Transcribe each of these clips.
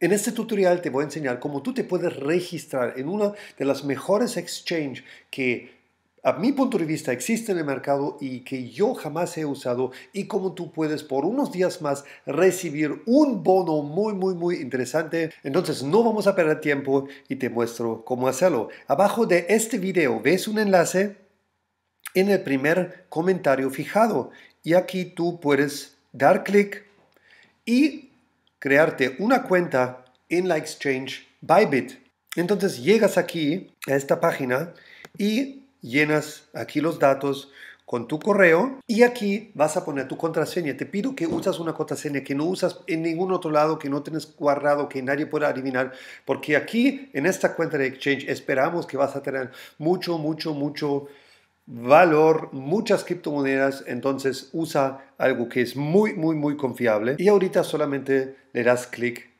En este tutorial te voy a enseñar cómo tú te puedes registrar en una de las mejores exchange que a mi punto de vista existe en el mercado y que yo jamás he usado y cómo tú puedes por unos días más recibir un bono muy muy muy interesante. Entonces no vamos a perder tiempo y te muestro cómo hacerlo. Abajo de este video ves un enlace en el primer comentario fijado y aquí tú puedes dar clic y crearte una cuenta en la exchange Bybit. Entonces llegas aquí a esta página y llenas aquí los datos con tu correo y aquí vas a poner tu contraseña. Te pido que usas una contraseña que no usas en ningún otro lado, que no tienes guardado, que nadie pueda adivinar, porque aquí en esta cuenta de Exchange esperamos que vas a tener mucho, mucho, mucho valor, muchas criptomonedas, entonces usa algo que es muy, muy, muy confiable. Y ahorita solamente le das clic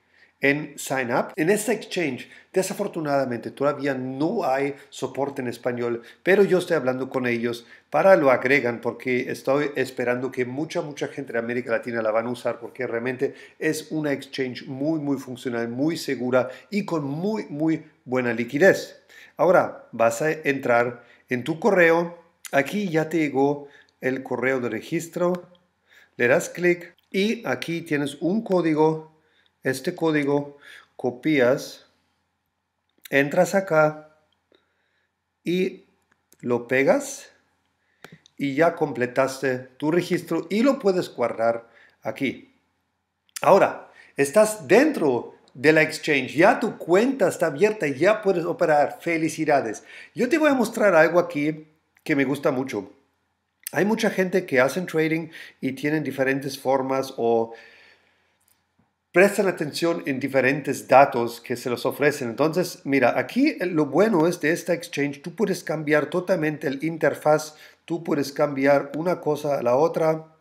en Sign Up. En este exchange, desafortunadamente, todavía no hay soporte en español, pero yo estoy hablando con ellos para lo agregan porque estoy esperando que mucha, mucha gente de América Latina la van a usar porque realmente es una exchange muy, muy funcional, muy segura y con muy, muy buena liquidez. Ahora vas a entrar en tu correo Aquí ya te llegó el correo de registro, le das clic y aquí tienes un código, este código copias, entras acá y lo pegas y ya completaste tu registro y lo puedes guardar aquí. Ahora, estás dentro de la exchange, ya tu cuenta está abierta, y ya puedes operar. Felicidades. Yo te voy a mostrar algo aquí me gusta mucho. Hay mucha gente que hacen trading y tienen diferentes formas o prestan atención en diferentes datos que se los ofrecen. Entonces, mira, aquí lo bueno es de esta exchange, tú puedes cambiar totalmente el interfaz, tú puedes cambiar una cosa a la otra.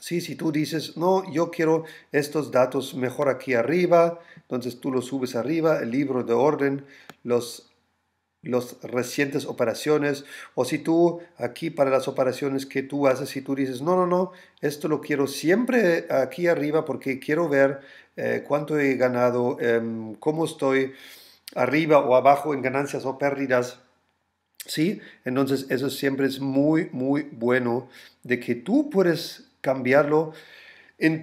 Sí, si tú dices, no, yo quiero estos datos mejor aquí arriba, entonces tú los subes arriba, el libro de orden, los las recientes operaciones, o si tú aquí para las operaciones que tú haces, si tú dices, no, no, no, esto lo quiero siempre aquí arriba porque quiero ver eh, cuánto he ganado, em, cómo estoy arriba o abajo en ganancias o pérdidas. ¿Sí? Entonces eso siempre es muy, muy bueno de que tú puedes cambiarlo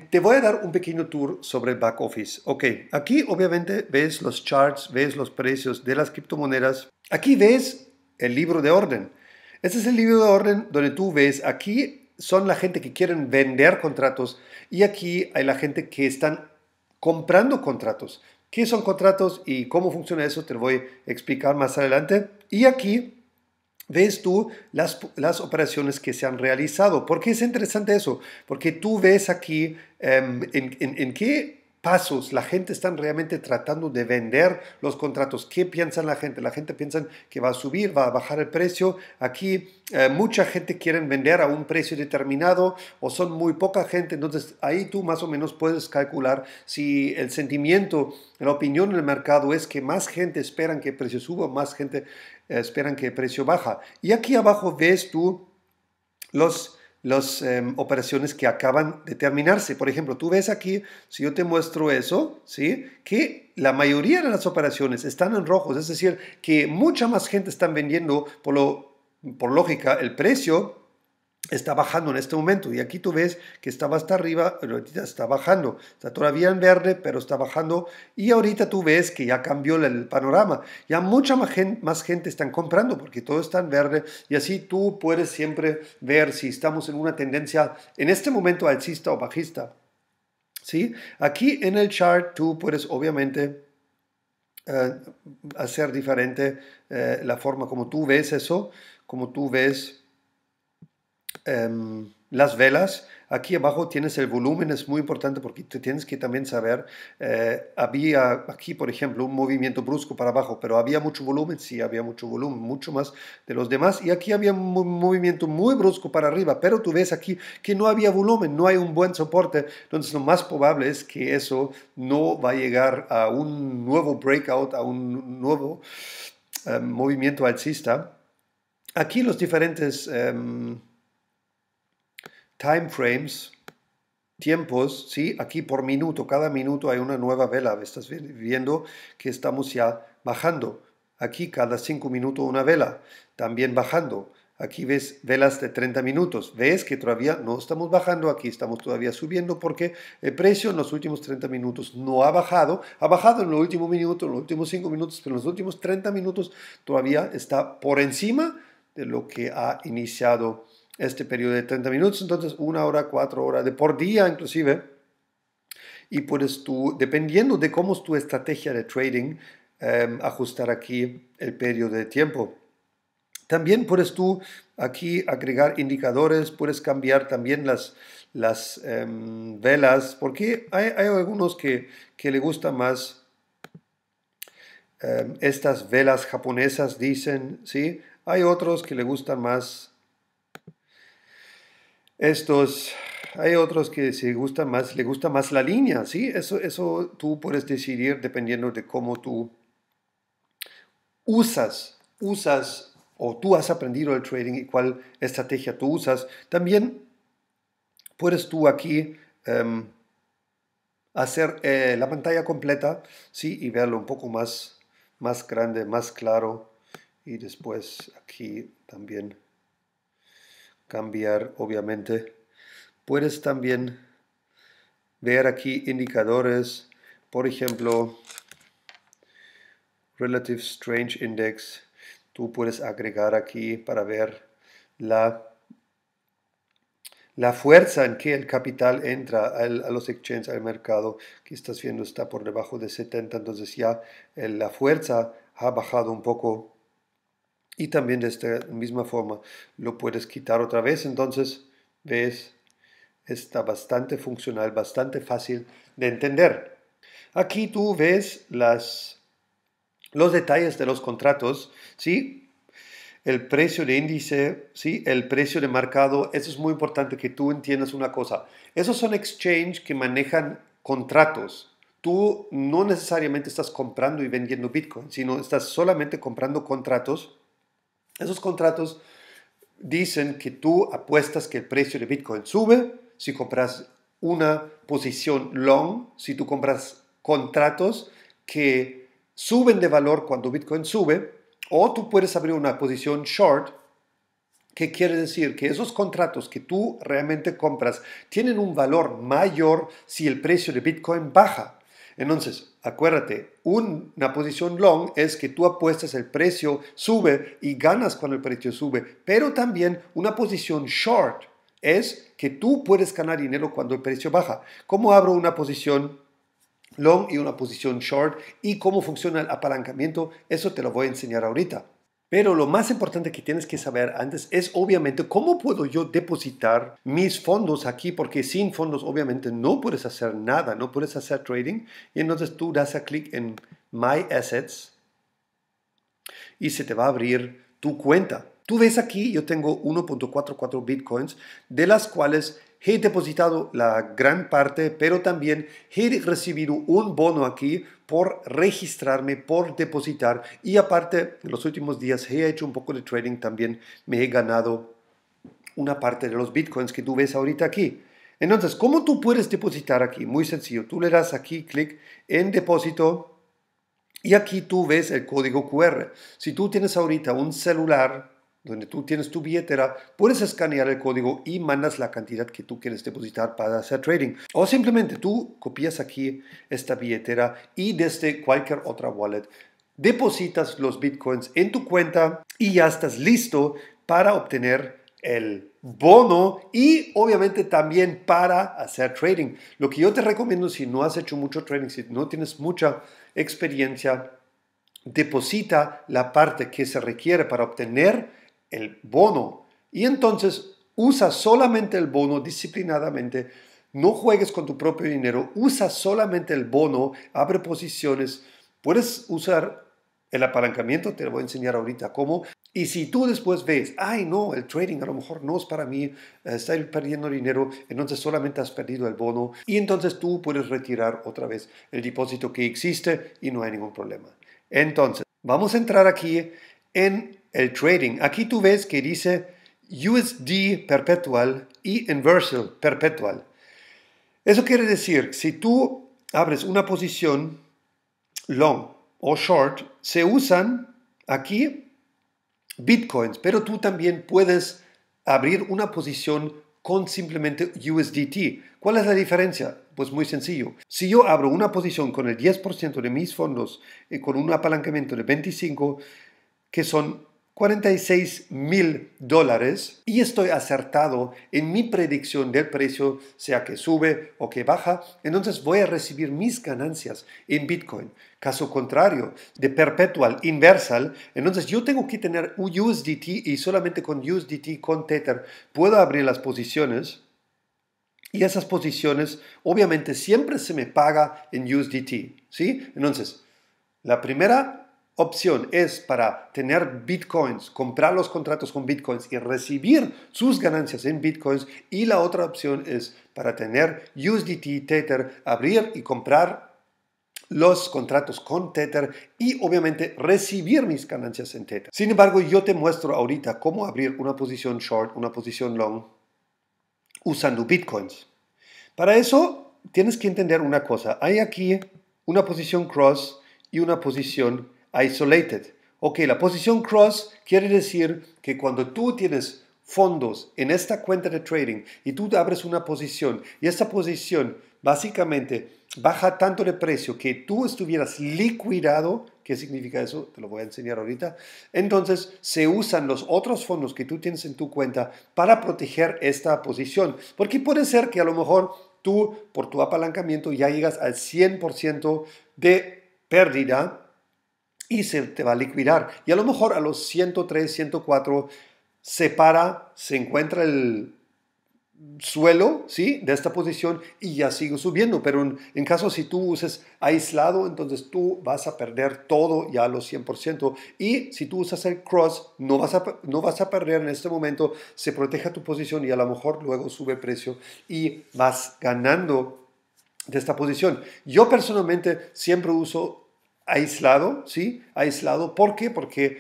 te voy a dar un pequeño tour sobre el back office. Ok, aquí obviamente ves los charts, ves los precios de las criptomonedas. Aquí ves el libro de orden. Este es el libro de orden donde tú ves aquí son la gente que quieren vender contratos y aquí hay la gente que están comprando contratos. ¿Qué son contratos y cómo funciona eso? Te lo voy a explicar más adelante. Y aquí ves tú las, las, operaciones que se han realizado. ¿Por qué es interesante eso? Porque tú ves aquí em, en, en, en, qué pasos. La gente está realmente tratando de vender los contratos. ¿Qué piensan la gente? La gente piensa que va a subir, va a bajar el precio. Aquí eh, mucha gente quiere vender a un precio determinado o son muy poca gente. Entonces ahí tú más o menos puedes calcular si el sentimiento, la opinión del mercado es que más gente esperan que el precio suba, más gente eh, esperan que el precio baja. Y aquí abajo ves tú los las em, operaciones que acaban de terminarse. Por ejemplo, tú ves aquí, si yo te muestro eso, ¿sí? que la mayoría de las operaciones están en rojos, es decir, que mucha más gente están vendiendo, por, lo, por lógica, el precio está bajando en este momento. Y aquí tú ves que estaba hasta arriba, pero está bajando. Está todavía en verde, pero está bajando. Y ahorita tú ves que ya cambió el panorama. Ya mucha más gente, más gente están comprando porque todo está en verde. Y así tú puedes siempre ver si estamos en una tendencia en este momento alcista o bajista. ¿Sí? Aquí en el chart tú puedes obviamente eh, hacer diferente eh, la forma como tú ves eso, como tú ves Em, las velas. Aquí abajo tienes el volumen, es muy importante porque te tienes que también saber, eh, había aquí, por ejemplo, un movimiento brusco para abajo, pero había mucho volumen, sí, había mucho volumen, mucho más de los demás, y aquí había un movimiento muy brusco para arriba, pero tú ves aquí que no había volumen, no hay un buen soporte, entonces lo más probable es que eso no va a llegar a un nuevo breakout, a un nuevo em, movimiento alcista. Aquí los diferentes... Em, timeframes, tiempos, ¿sí? Aquí por minuto, cada minuto hay una nueva vela. Estás viendo que estamos ya bajando. Aquí cada cinco minutos una vela, también bajando. Aquí ves velas de 30 minutos. Ves que todavía no estamos bajando, aquí estamos todavía subiendo porque el precio en los últimos 30 minutos no ha bajado. Ha bajado en los últimos minutos, en los últimos cinco minutos, pero en los últimos 30 minutos todavía está por encima de lo que ha iniciado este periodo de 30 minutos, entonces una hora, cuatro horas de por día inclusive. Y puedes tú, dependiendo de cómo es tu estrategia de trading, em, ajustar aquí el periodo de tiempo. También puedes tú aquí agregar indicadores, puedes cambiar también las, las em, velas, porque hay, hay, algunos que, que le gustan más em, estas velas japonesas, dicen, ¿sí? Hay otros que le gustan más estos, hay otros que se gusta más, le gusta más la línea, ¿sí? Eso, eso tú puedes decidir dependiendo de cómo tú usas, usas o tú has aprendido el trading y cuál estrategia tú usas. También puedes tú aquí em, hacer eh, la pantalla completa, ¿sí? Y verlo un poco más, más grande, más claro. Y después aquí también cambiar, obviamente. Puedes también ver aquí indicadores, por ejemplo, Relative Strange Index. Tú puedes agregar aquí para ver la, la fuerza en que el capital entra a los exchanges, al mercado. que estás viendo está por debajo de 70, entonces ya la fuerza ha bajado un poco y también de esta misma forma lo puedes quitar otra vez. Entonces, ves, está bastante funcional, bastante fácil de entender. Aquí tú ves las, los detalles de los contratos, ¿sí? El precio de índice, ¿sí? El precio de mercado. Eso es muy importante que tú entiendas una cosa. Esos son exchange que manejan contratos. Tú no necesariamente estás comprando y vendiendo Bitcoin, sino estás solamente comprando contratos esos contratos dicen que tú apuestas que el precio de Bitcoin sube si compras una posición long, si tú compras contratos que suben de valor cuando Bitcoin sube, o tú puedes abrir una posición short, que quiere decir que esos contratos que tú realmente compras tienen un valor mayor si el precio de Bitcoin baja. Entonces, acuérdate, una posición long es que tú apuestas el precio sube y ganas cuando el precio sube, pero también una posición short es que tú puedes ganar dinero cuando el precio baja. ¿Cómo abro una posición long y una posición short y cómo funciona el apalancamiento? Eso te lo voy a enseñar ahorita. Pero lo más importante que tienes que saber antes es obviamente cómo puedo yo depositar mis fondos aquí, porque sin fondos obviamente no puedes hacer nada, no puedes hacer trading. Y entonces tú das a clic en My Assets y se te va a abrir tu cuenta. Tú ves aquí, yo tengo 1.44 bitcoins, de las cuales he depositado la gran parte, pero también he recibido un bono aquí por registrarme, por depositar. Y aparte, en los últimos días he hecho un poco de trading también, me he ganado una parte de los bitcoins que tú ves ahorita aquí. Entonces, ¿cómo tú puedes depositar aquí? Muy sencillo, tú le das aquí clic en depósito y aquí tú ves el código QR. Si tú tienes ahorita un celular, donde tú tienes tu billetera, puedes escanear el código y mandas la cantidad que tú quieres depositar para hacer trading. O simplemente tú copias aquí esta billetera y desde cualquier otra wallet depositas los bitcoins en tu cuenta y ya estás listo para obtener el bono y obviamente también para hacer trading. Lo que yo te recomiendo si no has hecho mucho trading, si no tienes mucha experiencia, deposita la parte que se requiere para obtener el bono. Y entonces usa solamente el bono disciplinadamente. No juegues con tu propio dinero. Usa solamente el bono. Abre posiciones. Puedes usar el apalancamiento. Te lo voy a enseñar ahorita cómo. Y si tú después ves, ay no, el trading a lo mejor no es para mí, eh, estoy perdiendo dinero, entonces solamente has perdido el bono y entonces tú puedes retirar otra vez el depósito que existe y no hay ningún problema. Entonces, vamos a entrar aquí en el trading. Aquí tú ves que dice USD perpetual y Inversal perpetual. Eso quiere decir, si tú abres una posición long o short, se usan aquí bitcoins, pero tú también puedes abrir una posición con simplemente USDT. ¿Cuál es la diferencia? Pues muy sencillo. Si yo abro una posición con el 10% de mis fondos y con un apalancamiento de 25, que son 46 mil dólares y estoy acertado en mi predicción del precio, sea que sube o que baja, entonces voy a recibir mis ganancias en Bitcoin. Caso contrario, de perpetual, inversal, entonces yo tengo que tener USDT y solamente con USDT, con Tether, puedo abrir las posiciones. Y esas posiciones, obviamente, siempre se me paga en USDT. ¿sí? Entonces, la primera opción es para tener bitcoins, comprar los contratos con bitcoins y recibir sus ganancias en bitcoins. Y la otra opción es para tener USDT, Tether, abrir y comprar los contratos con Tether y obviamente recibir mis ganancias en Tether. Sin embargo, yo te muestro ahorita cómo abrir una posición short, una posición long, usando bitcoins. Para eso tienes que entender una cosa. Hay aquí una posición cross y una posición isolated. Ok, la posición cross quiere decir que cuando tú tienes fondos en esta cuenta de trading y tú abres una posición y esta posición básicamente baja tanto de precio que tú estuvieras liquidado, ¿qué significa eso? Te lo voy a enseñar ahorita. Entonces se usan los otros fondos que tú tienes en tu cuenta para proteger esta posición, porque puede ser que a lo mejor tú por tu apalancamiento ya llegas al 100% de pérdida y se te va a liquidar. Y a lo mejor a los 103, 104 se para, se encuentra el suelo, ¿sí? De esta posición y ya sigo subiendo. Pero en, caso si tú uses aislado, entonces tú vas a perder todo ya a los 100%. Y si tú usas el cross, no vas, a, no vas a perder en este momento, se protege tu posición y a lo mejor luego sube precio y vas ganando de esta posición. Yo personalmente siempre uso aislado, ¿sí? Aislado. ¿Por qué? Porque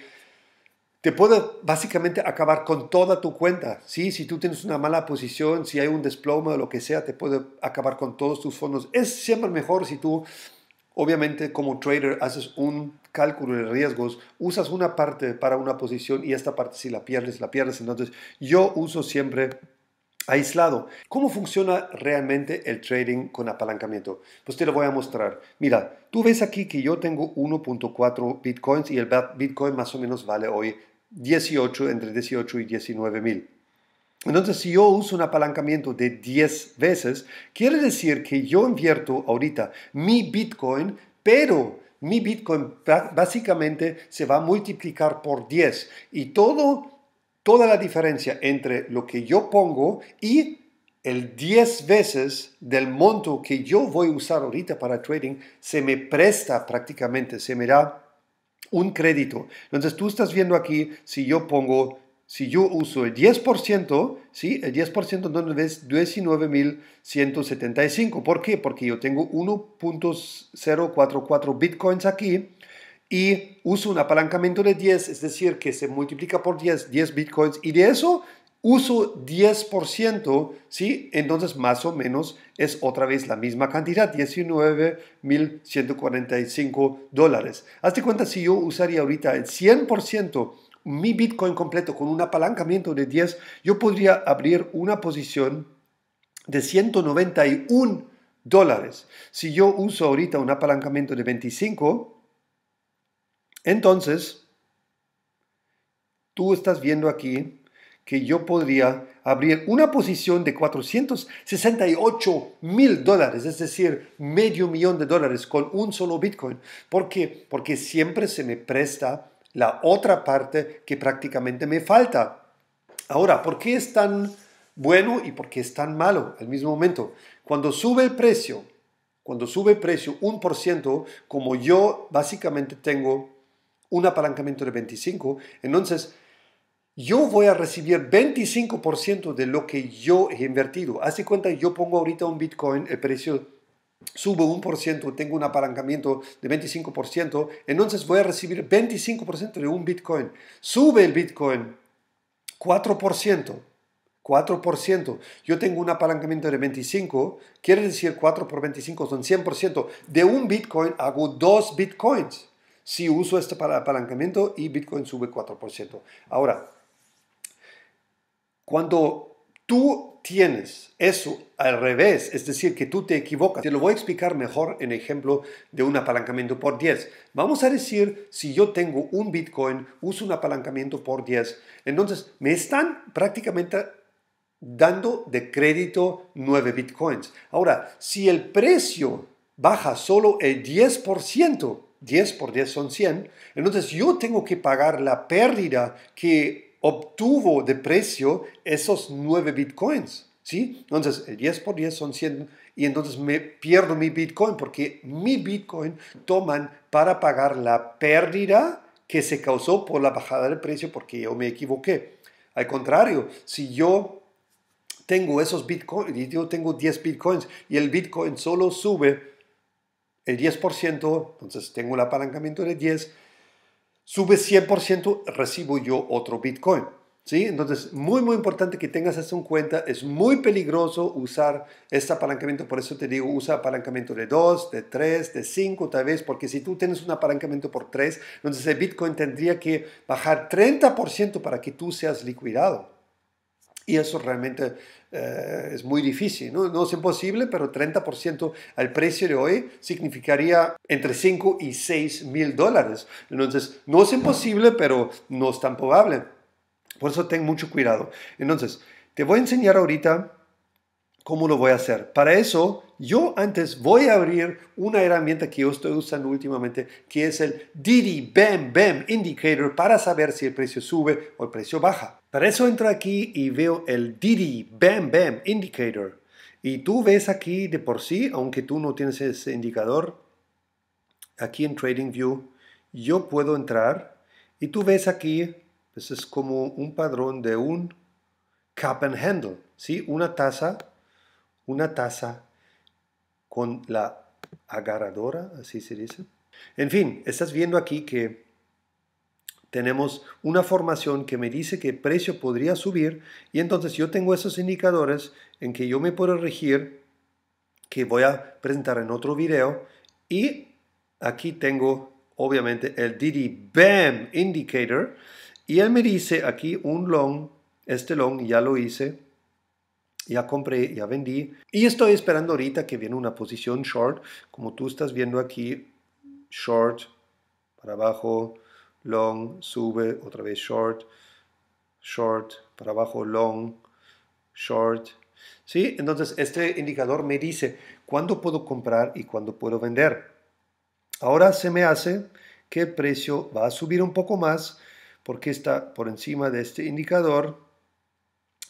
te puede básicamente acabar con toda tu cuenta, ¿sí? Si tú tienes una mala posición, si hay un desploma, lo que sea, te puede acabar con todos tus fondos. Es siempre mejor si tú, obviamente, como trader, haces un cálculo de riesgos, usas una parte para una posición y esta parte si la pierdes, la pierdes. Entonces, yo uso siempre aislado. ¿Cómo funciona realmente el trading con apalancamiento? Pues te lo voy a mostrar. Mira, tú ves aquí que yo tengo 1.4 bitcoins y el bitcoin más o menos vale hoy 18, entre 18 y 19 mil. Entonces, si yo uso un apalancamiento de 10 veces, quiere decir que yo invierto ahorita mi bitcoin, pero mi bitcoin básicamente se va a multiplicar por 10 y todo toda la diferencia entre lo que yo pongo y el 10 veces del monto que yo voy a usar ahorita para trading se me presta prácticamente, se me da un crédito. Entonces tú estás viendo aquí, si yo pongo, si yo uso el 10%, ¿sí? El 10% entonces es 19.175. ¿Por qué? Porque yo tengo 1.044 bitcoins aquí y uso un apalancamiento de 10, es decir, que se multiplica por 10, 10 bitcoins, y de eso uso 10%, ¿sí? Entonces más o menos es otra vez la misma cantidad, 19.145 dólares. Hazte cuenta si yo usaría ahorita el 100%, mi Bitcoin completo con un apalancamiento de 10, yo podría abrir una posición de 191 dólares. Si yo uso ahorita un apalancamiento de 25, entonces, tú estás viendo aquí que yo podría abrir una posición de 468 mil dólares, es decir, medio millón de dólares con un solo Bitcoin. ¿Por qué? Porque siempre se me presta la otra parte que prácticamente me falta. Ahora, ¿por qué es tan bueno y por qué es tan malo al mismo momento? Cuando sube el precio, cuando sube el precio un por ciento, como yo básicamente tengo un apalancamiento de 25, entonces yo voy a recibir 25% de lo que yo he invertido. Hace cuenta, yo pongo ahorita un Bitcoin, el precio sube subo ciento, tengo un apalancamiento de 25%, entonces voy a recibir 25% de un Bitcoin. Sube el Bitcoin 4%. 4%. Yo tengo un apalancamiento de 25, quiere decir 4 por 25 son 100%. De un Bitcoin hago dos Bitcoins si uso este apalancamiento y Bitcoin sube 4%. Ahora, cuando tú tienes eso al revés, es decir, que tú te equivocas, te lo voy a explicar mejor en ejemplo de un apalancamiento por 10. Vamos a decir, si yo tengo un Bitcoin, uso un apalancamiento por 10, entonces me están prácticamente dando de crédito 9 bitcoins. Ahora, si el precio baja solo el 10%, 10 por 10 son 100, entonces yo tengo que pagar la pérdida que obtuvo de precio esos 9 bitcoins. ¿sí? Entonces, el 10 por 10 son 100 y entonces me pierdo mi bitcoin porque mi bitcoin toman para pagar la pérdida que se causó por la bajada del precio porque yo me equivoqué. Al contrario, si yo tengo esos bitcoins, yo tengo 10 bitcoins y el bitcoin solo sube el 10%, entonces tengo el apalancamiento de 10, sube 100%, recibo yo otro Bitcoin. ¿Sí? Entonces, muy, muy importante que tengas eso en cuenta. Es muy peligroso usar este apalancamiento. Por eso te digo, usa apalancamiento de 2, de 3, de 5 tal vez, porque si tú tienes un apalancamiento por 3, entonces el Bitcoin tendría que bajar 30% para que tú seas liquidado. Y eso realmente eh, es muy difícil, ¿no? no es imposible, pero 30% al precio de hoy significaría entre 5 y 6 mil dólares. Entonces, no es imposible, pero no es tan probable. Por eso ten mucho cuidado. Entonces, te voy a enseñar ahorita cómo lo voy a hacer. Para eso, yo antes voy a abrir una herramienta que yo estoy usando últimamente, que es el Didi BAM BAM Indicator para saber si el precio sube o el precio baja. Para eso entro aquí y veo el DD Bam Bam Indicator. Y tú ves aquí de por sí, aunque tú no tienes ese indicador, aquí en TradingView yo puedo entrar y tú ves aquí, pues es como un padrón de un cap and handle, ¿sí? Una taza, una taza con la agarradora, así se dice. En fin, estás viendo aquí que tenemos una formación que me dice que el precio podría subir y entonces yo tengo esos indicadores en que yo me puedo regir que voy a presentar en otro video y aquí tengo obviamente el BAM indicator y él me dice aquí un long, este long ya lo hice, ya compré, ya vendí y estoy esperando ahorita que viene una posición short, como tú estás viendo aquí, short, para abajo, long, sube, otra vez short, short, para abajo, long, short. ¿Sí? Entonces, este indicador me dice cuándo puedo comprar y cuándo puedo vender. Ahora se me hace que el precio va a subir un poco más porque está por encima de este indicador.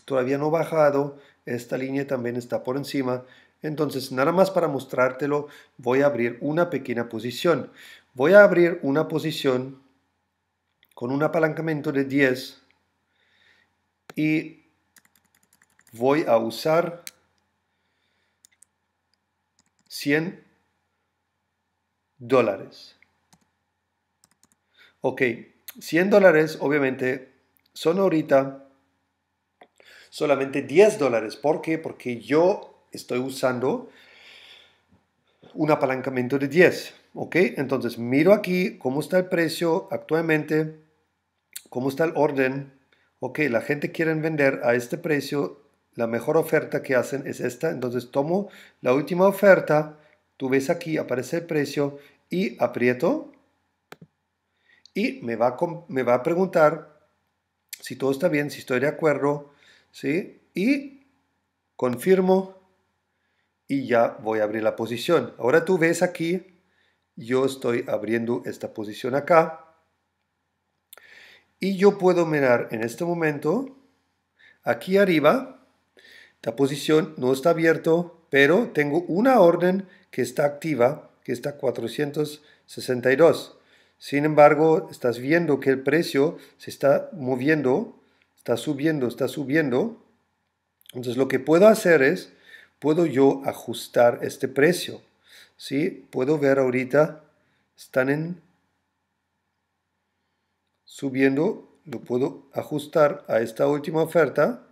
Todavía no ha bajado. Esta línea también está por encima. Entonces, nada más para mostrártelo, voy a abrir una pequeña posición. Voy a abrir una posición con un apalancamiento de 10 y voy a usar 100 dólares. Ok, 100 dólares obviamente son ahorita solamente 10 dólares. ¿Por qué? Porque yo estoy usando un apalancamiento de 10. ¿Ok? Entonces miro aquí cómo está el precio actualmente ¿Cómo está el orden? Ok, la gente quiere vender a este precio, la mejor oferta que hacen es esta, entonces tomo la última oferta, tú ves aquí, aparece el precio y aprieto y me va a, me va a preguntar si todo está bien, si estoy de acuerdo, ¿sí? Y confirmo y ya voy a abrir la posición. Ahora tú ves aquí, yo estoy abriendo esta posición acá, y yo puedo mirar en este momento, aquí arriba, la posición no está abierto, pero tengo una orden que está activa, que está 462. Sin embargo, estás viendo que el precio se está moviendo, está subiendo, está subiendo. Entonces lo que puedo hacer es, puedo yo ajustar este precio. ¿Sí? Puedo ver ahorita, están en subiendo lo puedo ajustar a esta última oferta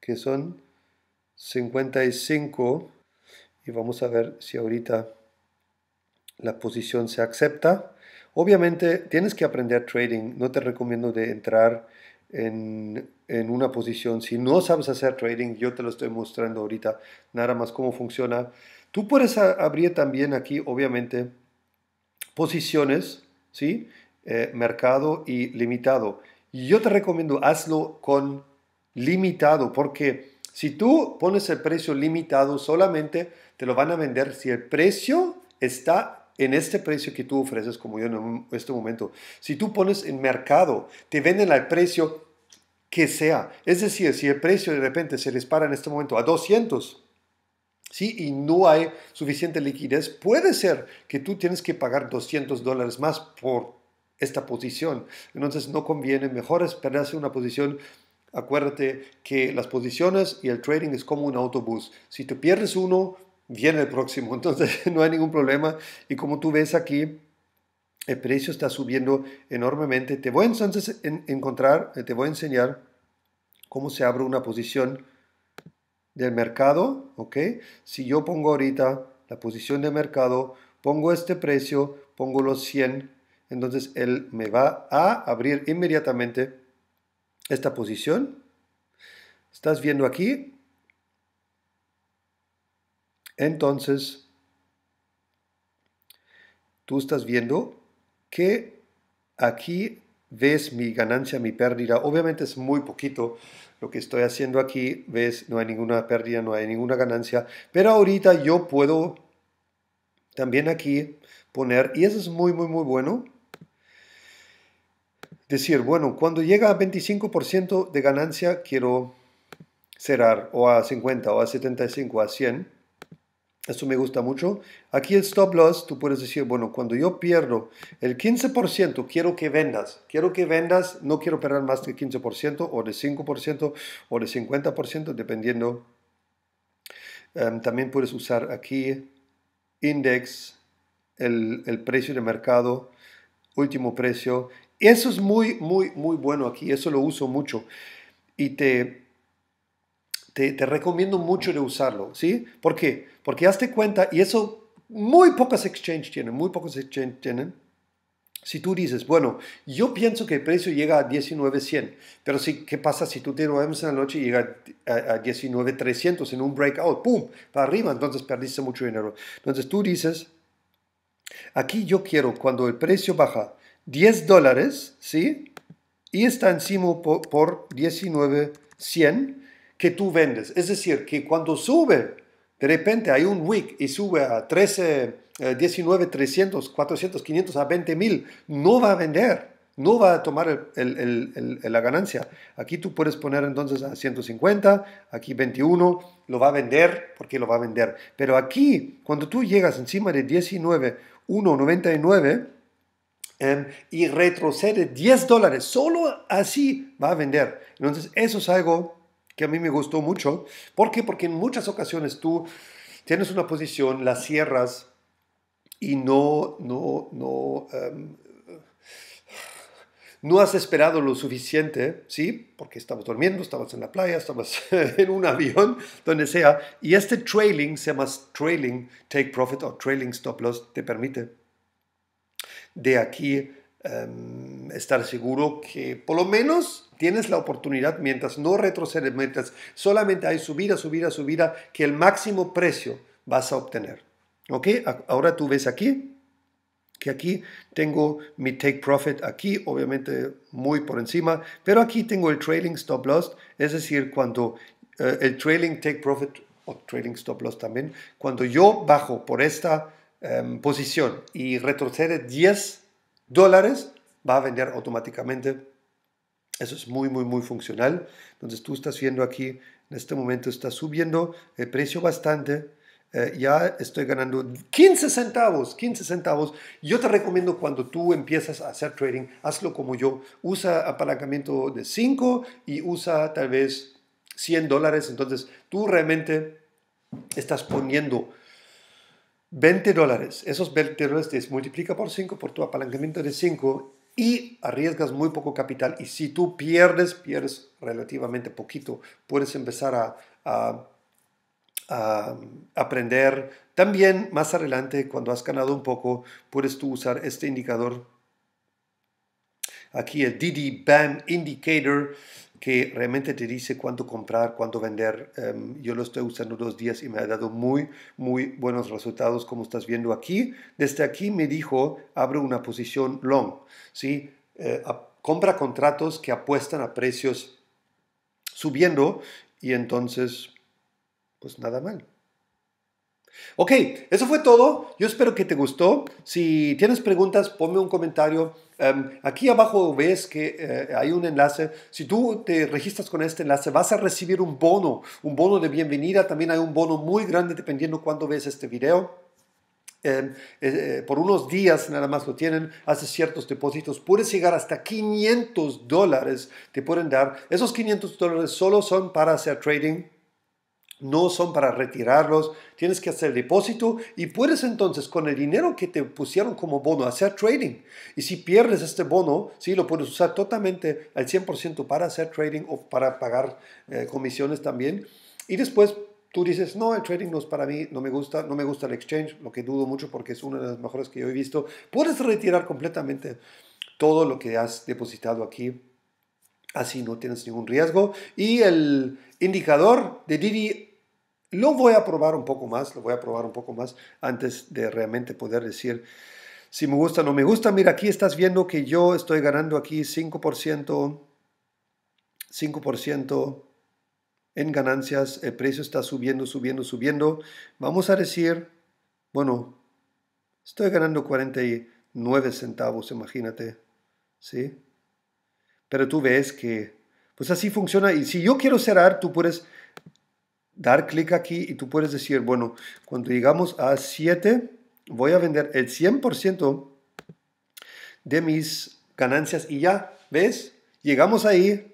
que son 55 y vamos a ver si ahorita la posición se acepta obviamente tienes que aprender trading no te recomiendo de entrar en, en, una posición si no sabes hacer trading yo te lo estoy mostrando ahorita nada más cómo funciona tú puedes abrir también aquí obviamente posiciones ¿sí? Eh, mercado y limitado. y Yo te recomiendo hazlo con limitado porque si tú pones el precio limitado solamente te lo van a vender si el precio está en este precio que tú ofreces, como yo en este momento. Si tú pones en mercado, te venden al precio que sea. Es decir, si el precio de repente se les dispara en este momento a 200, ¿sí? y no hay suficiente liquidez, puede ser que tú tienes que pagar 200 dólares más por esta posición. Entonces no conviene, mejor esperarse una posición. Acuérdate que las posiciones y el trading es como un autobús. Si te pierdes uno, viene el próximo. Entonces no hay ningún problema. Y como tú ves aquí, el precio está subiendo enormemente. Te voy entonces encontrar, eh, te voy a enseñar cómo se abre una posición del mercado, ¿ok? Si yo pongo ahorita la posición de mercado, pongo este precio, pongo los 100, entonces él me va a abrir inmediatamente esta posición. ¿Estás viendo aquí? Entonces, tú estás viendo que aquí ves mi ganancia, mi pérdida. Obviamente es muy poquito lo que estoy haciendo aquí, ves, no hay ninguna pérdida, no hay ninguna ganancia, pero ahorita yo puedo también aquí poner, y eso es muy, muy, muy bueno, decir, bueno, cuando llega a 25% de ganancia quiero cerrar, o a 50, o a 75, a 100, eso me gusta mucho. Aquí el stop loss, tú puedes decir, bueno, cuando yo pierdo el 15%, quiero que vendas. Quiero que vendas, no quiero perder más que 15% o de 5% o de 50%, dependiendo. Em, también puedes usar aquí index, el, el precio de mercado, último precio. Eso es muy, muy, muy bueno aquí. Eso lo uso mucho. Y te, te, recomiendo mucho de usarlo, ¿sí? ¿Por qué? Porque hazte cuenta, y eso muy pocas exchanges tienen, muy pocas exchanges tienen. Si tú dices, bueno, yo pienso que el precio llega a 19.100, pero sí, ¿qué pasa si tú te mueves en la noche y llega a, 19.300 en un breakout? ¡Pum! Para arriba, entonces perdiste mucho dinero. Entonces tú dices, aquí yo quiero cuando el precio baja 10 dólares, ¿sí? Y está encima por, por 19.100, que tú vendes. Es decir, que cuando sube, de repente hay un week y sube a 13, 19, 300, 400, 500, a 20 mil, no va a vender, no va a tomar la ganancia. Aquí tú puedes poner entonces a 150, aquí 21, lo va a vender porque lo va a vender. Pero aquí, cuando tú llegas encima de 19, 1,99, Um, y retrocede 10 dólares. Solo así va a vender. Entonces, eso es algo que a mí me gustó mucho. ¿Por qué? Porque en muchas ocasiones tú tienes una posición, la cierras y no, no, no, em, no has esperado lo suficiente, ¿sí? Porque estamos durmiendo, estamos en la playa, estamos en un avión, donde sea. Y este trailing, se llama trailing take profit o trailing stop loss, te permite de aquí Em, estar seguro que por lo menos tienes la oportunidad, mientras no retrocedes, mientras solamente hay subida, subida, subida, que el máximo precio vas a obtener. ¿Ok? Ahora tú ves aquí que aquí tengo mi take profit, aquí obviamente muy por encima, pero aquí tengo el trailing stop loss, es decir, cuando eh, el trailing take profit o trailing stop loss también, cuando yo bajo por esta em, posición y retrocede 10 dólares, va a vender automáticamente. Eso es muy, muy, muy funcional. Entonces tú estás viendo aquí, en este momento está subiendo el precio bastante. Eh, ya estoy ganando 15 centavos, 15 centavos. Yo te recomiendo cuando tú empiezas a hacer trading, hazlo como yo. Usa apalancamiento de 5 y usa tal vez 100 dólares. Entonces tú realmente estás poniendo 20 dólares. Esos 20 dólares te multiplica por 5 por tu apalancamiento de 5 y arriesgas muy poco capital. Y si tú pierdes, pierdes relativamente poquito. Puedes empezar a, aprender. También más adelante, cuando has ganado un poco, puedes tú usar este indicador. Aquí el DD BAM Indicator que realmente te dice cuándo comprar, cuándo vender. Em, yo lo estoy usando dos días y me ha dado muy, muy buenos resultados, como estás viendo aquí. Desde aquí me dijo, abre una posición long, ¿sí? Eh, compra contratos que apuestan a precios subiendo y entonces, pues nada mal. Ok, eso fue todo. Yo espero que te gustó. Si tienes preguntas, ponme un comentario Em, aquí abajo ves que eh, hay un enlace. Si tú te registras con este enlace, vas a recibir un bono, un bono de bienvenida. También hay un bono muy grande dependiendo cuándo ves este video. Em, eh, eh, por unos días nada más lo tienen, haces ciertos depósitos, puedes llegar hasta 500 dólares, te pueden dar. Esos 500 dólares solo son para hacer trading no son para retirarlos, tienes que hacer depósito y puedes entonces con el dinero que te pusieron como bono hacer trading. Y si pierdes este bono, sí, lo puedes usar totalmente al 100% para hacer trading o para pagar eh, comisiones también. Y después tú dices, no, el trading no es para mí, no me gusta, no me gusta el exchange, lo que dudo mucho porque es una de las mejores que yo he visto. Puedes retirar completamente todo lo que has depositado aquí. Así no tienes ningún riesgo. Y el indicador de Didi lo voy a probar un poco más, lo voy a probar un poco más antes de realmente poder decir si me gusta o no me gusta. Mira, aquí estás viendo que yo estoy ganando aquí 5%, 5% en ganancias, el precio está subiendo, subiendo, subiendo. Vamos a decir, bueno, estoy ganando 49 centavos, imagínate, ¿sí? Pero tú ves que, pues así funciona. Y si yo quiero cerrar, tú puedes dar clic aquí y tú puedes decir, bueno, cuando llegamos a 7, voy a vender el 100% de mis ganancias y ya, ¿ves? Llegamos ahí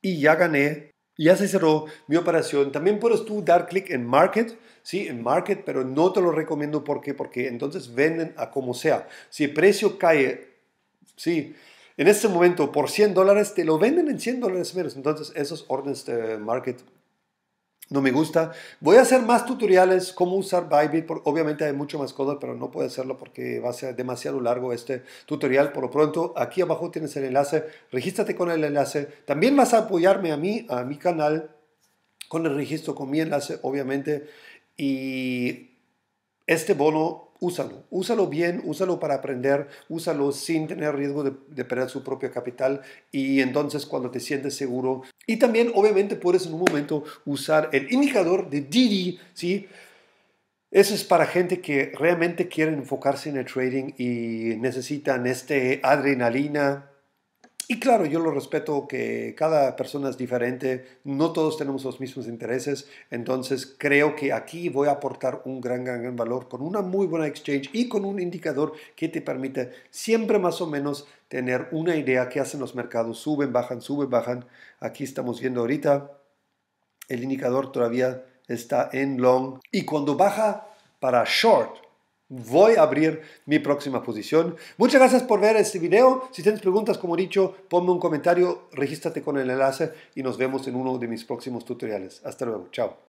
y ya gané, ya se cerró mi operación. También puedes tú dar clic en Market, ¿sí? En Market, pero no te lo recomiendo ¿por porque entonces venden a como sea. Si el precio cae, ¿sí? En este momento por 100 dólares te lo venden en 100 dólares menos. Entonces esos órdenes de Market no me gusta. Voy a hacer más tutoriales cómo usar Bybit. obviamente hay mucho más cosas, pero no puedo hacerlo porque va a ser demasiado largo este tutorial. Por lo pronto, aquí abajo tienes el enlace. Regístrate con el enlace. También vas a apoyarme a mí, a mi canal, con el registro, con mi enlace, obviamente. Y este bono úsalo, úsalo bien, úsalo para aprender, úsalo sin tener riesgo de, perder su propio capital y entonces cuando te sientes seguro. Y también obviamente puedes en un momento usar el indicador de Didi, ¿sí? Eso es para gente que realmente quiere enfocarse en el trading y necesitan este adrenalina y claro, yo lo respeto que cada persona es diferente, no todos tenemos los mismos intereses, entonces creo que aquí voy a aportar un gran, gran, gran valor con una muy buena exchange y con un indicador que te permite siempre más o menos tener una idea qué hacen los mercados, suben, bajan, suben, bajan. Aquí estamos viendo ahorita, el indicador todavía está en long y cuando baja para short, voy a abrir mi próxima posición. Muchas gracias por ver este video. Si tienes preguntas, como he dicho, ponme un comentario, regístrate con el enlace y nos vemos en uno de mis próximos tutoriales. Hasta luego. Chao.